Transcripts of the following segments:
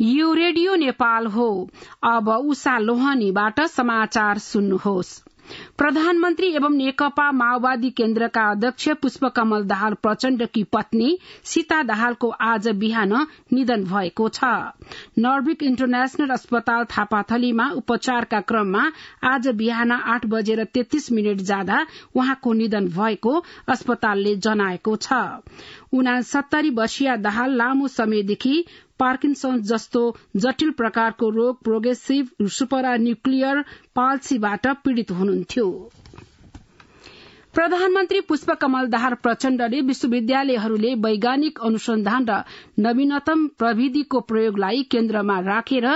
यो रेडियो नेपाल हो अब उषा लोहनीबाट समाचार सुन्नुहोस् प्रधानमन्त्री एवं नेकपा माओवादी केन्द्रका अध्यक्ष पुष्पकमल दाहाल प्रचण्डकी पत्नी सीता दाहालको आज बिहान निधन भएको छ नर्विक इन्टरनेशनल अस्पताल थापाथलीमा उपचारका क्रममा आज बिहान आठ बजेर तेत्तीस मिनट जाँदा उहाँको निधन भएको अस्पतालले जनाएको छ उना सत्तरी वर्षीय दाहाल लामो समयदेखि पार्किन्सन जस्तो जटिल प्रकारको रोग प्रोग्रेसिभ सुपरा न्युक्लियर पाल्सीबाट पीड़ित हुनुहुन्थ्यो प्रधानमन्त्री पुष्पकमल दाहाल प्रचण्डले विश्वविद्यालयहरूले वैज्ञानिक अनुसन्धान र नवीनतम प्रविधिको प्रयोगलाई केन्द्रमा राखेर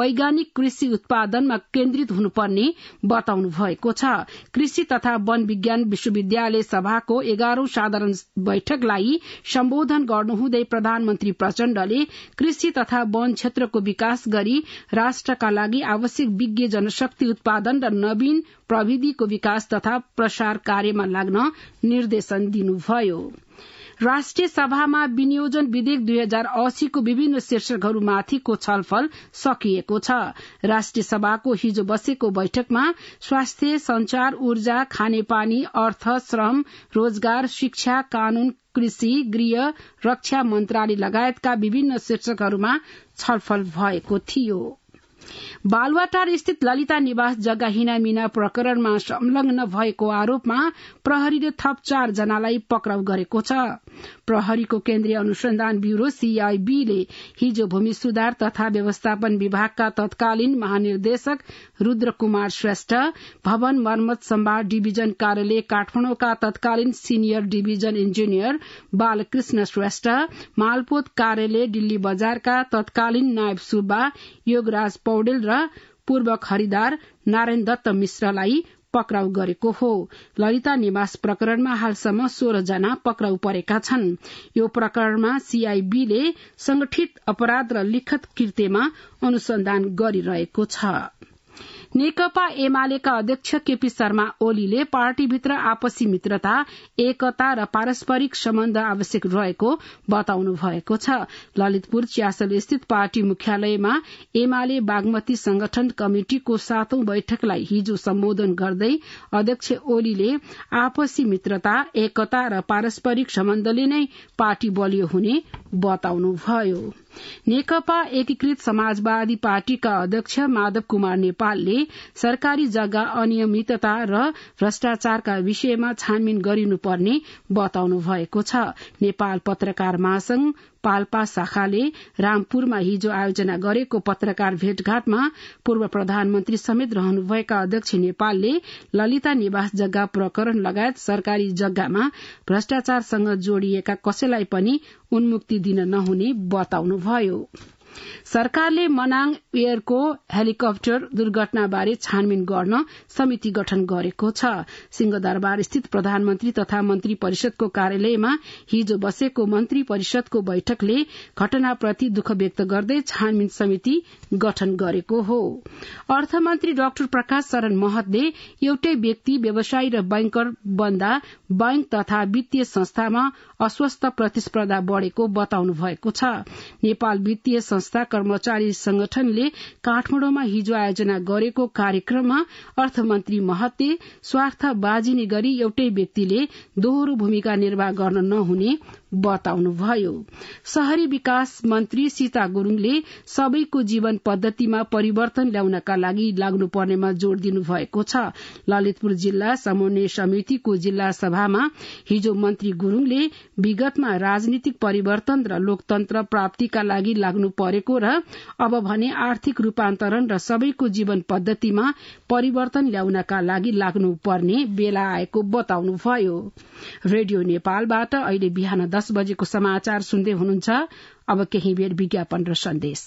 वैज्ञानिक कृषि उत्पादनमा केन्द्रित हुनुपर्ने बताउनु भएको छ कृषि तथा वन विज्ञान विश्वविद्यालय सभाको एघारौं साधारण बैठकलाई सम्बोधन गर्नुहुँदै प्रधानमन्त्री प्रचण्डले कृषि तथा वन क्षेत्रको विकास गरी राष्ट्रका लागि आवश्यक विज्ञ जनशक्ति उत्पादन र नवीन प्रविधिको विकास तथा प्रसार कार्यमा लाग्न निर्देशन दिनुभयो राष्ट्रिय सभामा विनियोजन विधेयक दुई हजार अस्सीको विभिन्न शीर्षकहरूमाथिको छलफल सकिएको छ राष्ट्रिय सभाको हिजो बसेको बैठकमा स्वास्थ्य संचार ऊर्जा खानेपानी अर्थ श्रम रोजगार शिक्षा कानून कृषि गृह रक्षा मन्त्रालय लगायतका विभिन्न शीर्षकहरूमा छलफल भएको थियो बालुवाटार स्थित ललिता निवास जग्गा हिनामिना प्रकरणमा संलग्न भएको आरोपमा प्रहरीले थप चार जनालाई पक्राउ गरेको छ प्रहरीको केन्द्रीय अनुसन्धान ब्यूरो सीआईबीले हिजो भूमि सुधार तथा व्यवस्थापन विभागका तत्कालीन महानिर्देशक रूद्र कुमार श्रेष्ठ भवन मर्मत सम्भार डिभिजन कार्यालय काठमाडौँका तत्कालीन senior division engineer Balkrishna Shrestha मालपोत कार्यालय दिल्ली बजारका तत्कालीन नायब सुब्बा योगराज पौडेल र पूर्व खरिदार नारायण दत्त मिश्रलाई पक्राउ गरेको हो ललिता निवास प्रकरणमा हालसम्म सोह्र जना पक्राउ परेका छन् यो प्रकरणमा सीआईबीले संगठित अपराध र लिखत कृत्यमा अनुसन्धान गरिरहेको छ नेकपा एमालेका अध्यक्ष केपी शर्मा ओलीले पार्टीभित्र आपसी मित्रता एकता र पारस्परिक सम्बन्ध आवश्यक रहेको बताउनु भएको छ ललितपुर चियासल स्थित पार्टी मुख्यालयमा एमाले बागमती संगठन कमिटिको सातौं बैठकलाई हिजो सम्बोधन गर्दै अध्यक्ष ओलीले आपसी मित्रता एकता र पारस्परिक सम्बन्धले नै पार्टी बलियो हुने बताउनुभयो नेकपा एकीकृत समाजवादी पार्टीका अध्यक्ष माधव कुमार नेपालले सरकारी जग्गा अनियमितता र भ्रष्टाचारका विषयमा छानबिन गरिनुपर्ने बताउनु भएको छ नेपाल पत्रकार महासंघ पाल्पा शाखाले रामपुरमा हिजो आयोजना गरेको पत्रकार भेटघाटमा पूर्व प्रधानमन्त्री समेत रहनुभएका अध्यक्ष नेपालले ललिता निवास जग्गा प्रकरण लगायत सरकारी जग्गामा भ्रष्टाचारसँग जोड़िएका कसैलाई पनि उन्मुक्ति दिन नहुने बताउनु fá सरकारले मनाङ एयरको हेलिकप्टर दुर्घटनाबारे छानबिन गर्न समिति गठन गरेको छ सिंहदरबार स्थित प्रधानमन्त्री तथा मन्त्री परिषदको कार्यालयमा हिजो बसेको मन्त्री परिषदको बैठकले घटनाप्रति दुःख व्यक्त गर्दै छानबिन समिति गठन गरेको हो अर्थमन्त्री डाक्टर प्रकाश शरण महतले एउटै व्यक्ति व्यवसायी र बैंकर बन्दा बैंक तथा वित्तीय संस्थामा अस्वस्थ प्रतिस्पर्धा बढ़ेको बताउनु भएको छ नेपाल वित्तीय संस्था कर्मचारी संगठनले काठमाडौँमा हिजो आयोजना गरेको कार्यक्रममा अर्थमन्त्री महते स्वार्थ बाजिने गरी एउटै व्यक्तिले दोहोरो भूमिका निर्वाह गर्न नहुने बताउनुभयो शहरी विकास मन्त्री सीता गुरूङले सबैको जीवन पद्धतिमा परिवर्तन ल्याउनका लागि लाग्नुपर्नेमा जोड़ दिनुभएको छ ललितपुर जिल्ला समन्वय समितिको जिल्ला सभामा हिजो मन्त्री गुरूङले विगतमा राजनीतिक परिवर्तन र लोकतन्त्र प्राप्तिका लागि लाग्नु गरेको र अब भने आर्थिक रूपान्तरण र सबैको जीवन पद्धतिमा परिवर्तन ल्याउनका लागि लाग्नु पर्ने बेला आएको बताउनुभयो रेडियो नेपालबाट अहिले बिहान दस बजेको समाचार सुन्दै हुनुहुन्छ अब केही बेर विज्ञापन र सन्देश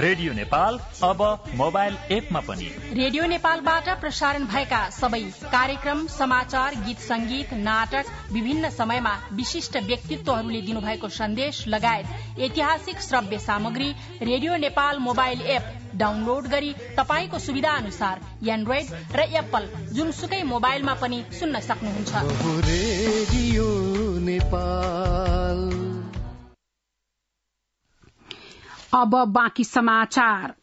रेडियो नेपाल अब मोबाइल एपमा पनि रेडियो नेपालबाट प्रसारण भएका सबै कार्यक्रम समाचार गीत संगीत नाटक विभिन्न समयमा विशिष्ट व्यक्तित्वहरूले दिनुभएको सन्देश लगायत ऐतिहासिक श्रव्य सामग्री radio Nepal mobile app download गरी तपाईँको सुविधा अनुसार एन्ड्रोइड र एप्पल जुनसुकै मोबाइलमा पनि सुन्न सक्नुहुन्छ अब बाँकी समाचार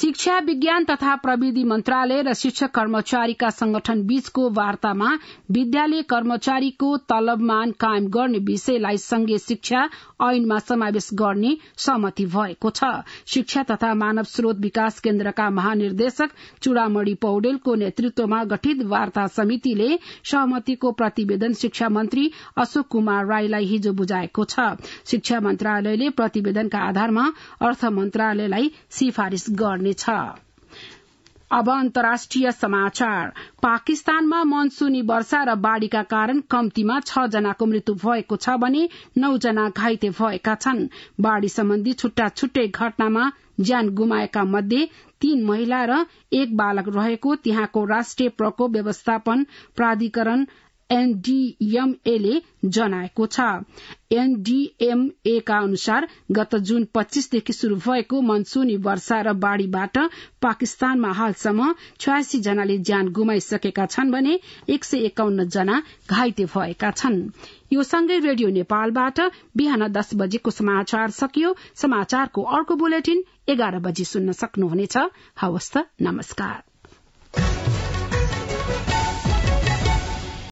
शिक्षा विज्ञान तथा प्रविधि मन्त्रालय र शिक्षक कर्मचारीका संगठन बीचको वार्तामा विद्यालय कर्मचारीको तलबमान कायम गर्ने विषयलाई संघीय शिक्षा ऐनमा समावेश गर्ने सहमति भएको छ शिक्षा तथा मानव स्रोत विकास केन्द्रका महानिर्देशक चुडामणी पौडेलको नेतृत्वमा गठित वार्ता समितिले सहमतिको प्रतिवेदन शिक्षा मन्त्री अशोक कुमार राईलाई हिजो बुझाएको छ शिक्षा मन्त्रालयले प्रतिवेदनका आधारमा अर्थ मन्त्रालयलाई सिफारिश गर्नेछ अब अन्तर्राष्ट्रिय समाचार पाकिस्तानमा मनसुनी वर्षा र बाढ़ीका कारण कम्तीमा छ जनाको मृत्यु भएको छ भने नौ जना घाइते भएका छन् बाढ़ी सम्बन्धी छुट्टा छुट्टै घटनामा ज्यान गुमाएका मध्ये तीन महिला र एक बालक रहेको त्यहाँको राष्ट्रिय प्रकोप व्यवस्थापन प्राधिकरण एनडीएमए जनाएको छ एनडीएमए का अनुसार गत जून पच्चीसदेखि शुरू भएको मनसूनी वर्षा र बाढ़ीबाट पाकिस्तानमा हालसम्म छयासी जनाले ज्यान गुमाइसकेका छन् भने एक सय एकाउन्न जना घाइते भएका छन् यो सँगै रेडियो नेपालबाट बिहान दस बजेको समाचार सकियो समाचारको अर्को बुलेटिन एघार बजी सुन्न सक्नुहुनेछ हवस् नमस्कार